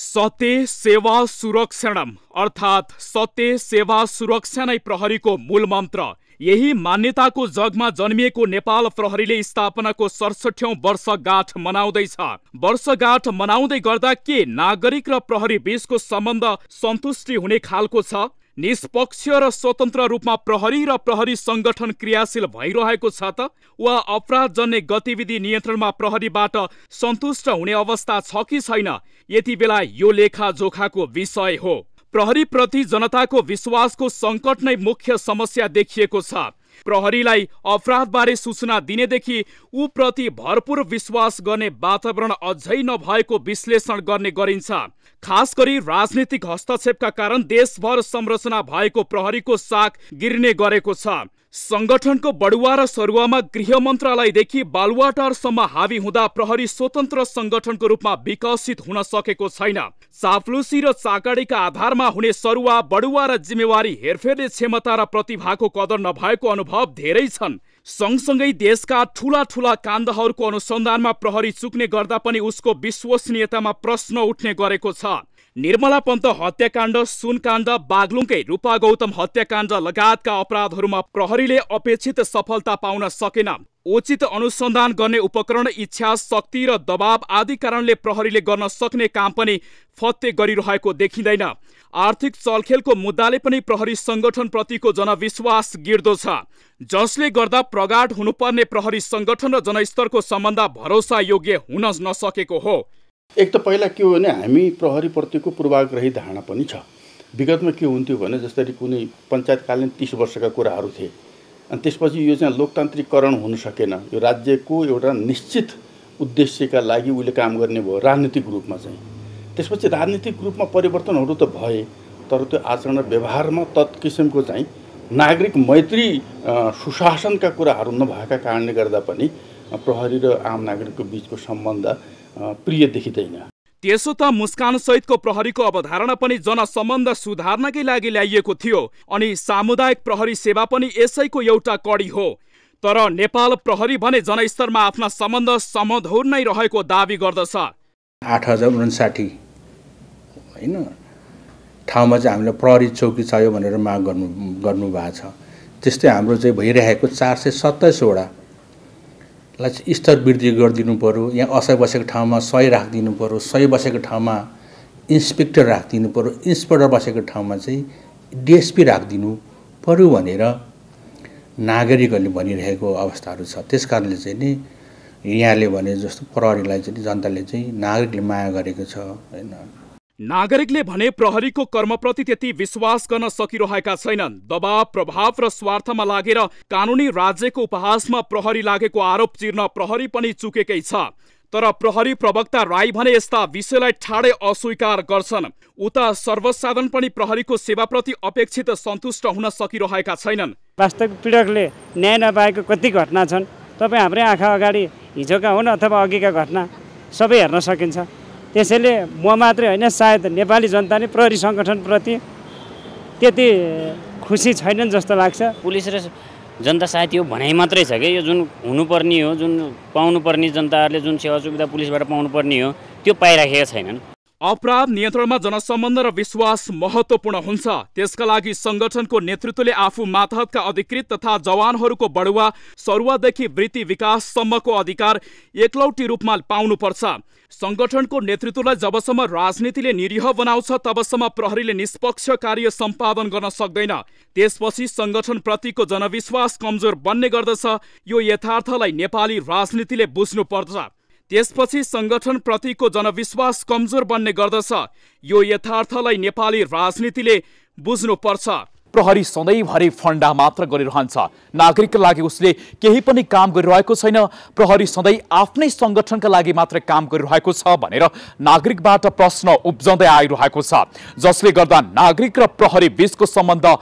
सत्य सेवा सुरक्षणम अर्थात् सते सेवा सुरक्षा नै प्रहरीको मूल मन्त्र यही मान्यताको जगमा जन्मिएको नेपाल प्रहरीले स्थापनाको सडसठौँ वर्षगाँठ मनाउँदैछ वर्षगाँठ मनाउँदै गर्दा के नागरिक र प्रहरी बीचको सम्बन्ध सन्तुष्टि हुने खालको छ निष्पक्ष र स्वतन्त्र रूपमा प्रहरी र प्रहरी सङ्गठन क्रियाशील भइरहेको छ त वा अपराधजन्य गतिविधि नियन्त्रणमा प्रहरीबाट सन्तुष्ट हुने अवस्था छ कि छैन यति बेला यो लेखाजोखाको विषय हो प्रहरीप्रति जनताको विश्वासको सङ्कट नै मुख्य समस्या देखिएको छ प्रहरीलाई अपराधबारे सूचना दिनेदेखि ऊप्रति भरपूर विश्वास गर्ने वातावरण अझै नभएको विश्लेषण गर्ने गरिन्छ खास गरी राजनीतिक हस्तक्षेपका कारण देशभर संरचना भएको प्रहरीको साख गिर्ने गरेको छ संगठनको बडुवा र सरुवामा गृह मन्त्रालयदेखि बालुवाटारसम्म हावी हुँदा प्रहरी स्वतन्त्र संगठनको रूपमा विकसित हुन सकेको छैन चाप्लुसी र चाकडीका आधारमा हुने सरुवा बडुवा र जिम्मेवारी हेरफेरले क्षमता र प्रतिभाको कदर नभएको अनुभव धेरै छन् सँगसँगै देशका ठुला ठुला काण्डहरूको अनुसन्धानमा प्रहरी चुक्ने गर्दा पनि उसको विश्वसनीयतामा प्रश्न उठ्ने गरेको छ निर्मला पन्त हत्याकाण्ड सुनकाण्ड बागलुङकै रूपा गौतम हत्याकाण्ड लगायतका अपराधहरूमा प्रहरीले अपेक्षित सफलता पाउन सकेन उचित अनुसन्धान गर्ने उपकरण इच्छा शक्ति र दबाव आदि कारणले प्रहरीले गर्न सक्ने काम पनि फत्ते गरिरहेको देखिँदैन आर्थिक चलखेलको मुद्दाले पनि प्रहरी सङ्गठनप्रतिको जनविश्वास गिर्दो छ जसले गर्दा प्रगाड हुनुपर्ने प्रहरी सङ्गठन र जनस्तरको सम्बन्ध भरोसायोग्य हुन नसकेको हो एक त पहिला के हो भने हामी प्रहरीप्रतिको पूर्वाग्रही धारणा पनि छ विगतमा के हुन्थ्यो भने जसरी कुनै पञ्चायतकालीन तिस वर्षका कुराहरू थिए अनि त्यसपछि यो चाहिँ लोकतान्त्रिकरण हुन सकेन यो राज्यको एउटा निश्चित उद्देश्यका लागि उसले काम गर्ने भयो राजनीतिक रूपमा चाहिँ त्यसपछि राजनीतिक रूपमा परिवर्तनहरू त भए तर त्यो आचरण व्यवहारमा तत्किसिमको चाहिँ नागरिक मैत्री सुशासनका कुराहरू नभएका कारणले गर्दा पनि प्रहरी र आम नागरिकको बिचको सम्बन्ध प्रिय देखिँदैन त्यसो त मुस्कान सहितको प्रहरीको अवधारणा पनि जनसम्बन्ध सुधार्नकै लागि ल्याइएको थियो अनि सामुदायिक प्रहरी सेवा पनि यसैको एउटा कडी हो तर नेपाल प्रहरी भने जनस्तरमा आफ्ना सम्बन्ध समधुर नै रहेको दावी गर्दछ आठ हजार उन्साठी होइन ठाउँमा चाहिँ हामीले प्रहरी चौकी चाहियो भनेर माग गर्नु गर्नुभएको छ त्यस्तै हाम्रो चाहिँ भइरहेको चार सय सत्ताइसवटा लाई स्तर वृद्धि गरिदिनु पऱ्यो यहाँ असय बसेको ठाउँमा सय राखिदिनु पऱ्यो सय बसेको ठाउँमा इन्सपेक्टर राखिदिनु पऱ्यो इन्सपेक्टर बसेको ठाउँमा चाहिँ डिएसपी राखिदिनु पऱ्यो भनेर नागरिकहरूले भनिरहेको अवस्थाहरू छ त्यस कारणले चाहिँ नि यहाँले भने जस्तो प्रहरीलाई चाहिँ जनताले चाहिँ नागरिकले माया गरेको छ होइन नागरिकले भने प्रहरीको कर्मप्रति त्यति विश्वास गर्न सकिरहेका छैनन् दबाव प्रभाव र स्वार्थमा लागेर कानुनी राज्यको उपहासमा प्रहरी लागेको आरोप चिर्न प्रहरी पनि चुकेकै छ तर प्रहरी प्रवक्ता राई भने यस्ता विषयलाई ठाडै अस्वीकार गर्छन् उता सर्वसाधारण पनि प्रहरीको सेवाप्रति अपेक्षित सन्तुष्ट हुन सकिरहेका छैनन् वास्तविक पीडकले न्याय नपाएको कति घटना छन् तपाईँ हाम्रै आँखा अगाडि हिजोका हुन् अथवा अघिका घटना सबै हेर्न सकिन्छ त्यसैले म मात्रै होइन सायद नेपाली जनता नै प्रहरी सङ्गठनप्रति त्यति खुसी छैनन् जस्तो लाग्छ पुलिस र जनता सायद यो भनाइ मात्रै छ कि यो जुन हुनुपर्ने हो जुन पाउनुपर्ने जनताहरूले जुन सेवा सुविधा पुलिसबाट पाउनुपर्ने हो त्यो पाइराखेका छैनन् अपराध नियन्त्रणमा जनसम्बन्ध र विश्वास महत्त्वपूर्ण हुन्छ त्यसका लागि सङ्गठनको नेतृत्वले आफू माथहतका अधिकृत तथा जवानहरूको बढुवा सरुवादेखि वृत्ति विकाससम्मको अधिकार एकलौटी रूपमा पाउनुपर्छ सङ्गठनको नेतृत्वलाई जबसम्म राजनीतिले निरीह बनाउँछ तबसम्म प्रहरीले निष्पक्ष कार्य सम्पादन गर्न सक्दैन त्यसपछि सङ्गठनप्रतिको जनविश्वास कमजोर बन्ने गर्दछ यो यथार्थलाई नेपाली राजनीतिले बुझ्नुपर्छ त्यसपछि सङ्गठनप्रतिको जनविश्वास कमजोर बन्ने गर्दछ यो यथार्थलाई नेपाली राजनीतिले बुझ्नुपर्छ प्रहरी सधैँभरि फन्डा मात्र गरिरहन्छ नागरिकका लागि उसले केही पनि काम गरिरहेको छैन प्रहरी सधैँ आफ्नै सङ्गठनका लागि मात्र काम गरिरहेको छ भनेर नागरिकबाट प्रश्न उब्जाउँदै आइरहेको छ जसले गर्दा नागरिक र प्रहरी बीचको सम्बन्ध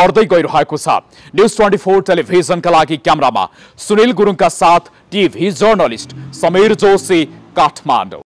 बढ्दै गइरहेको छ न्युज ट्वेन्टी फोर टेलिभिजनका लागि क्यामरामा सुनिल गुरुङका साथ टिभी जर्नलिस्ट समीर जोशी काठमाडौँ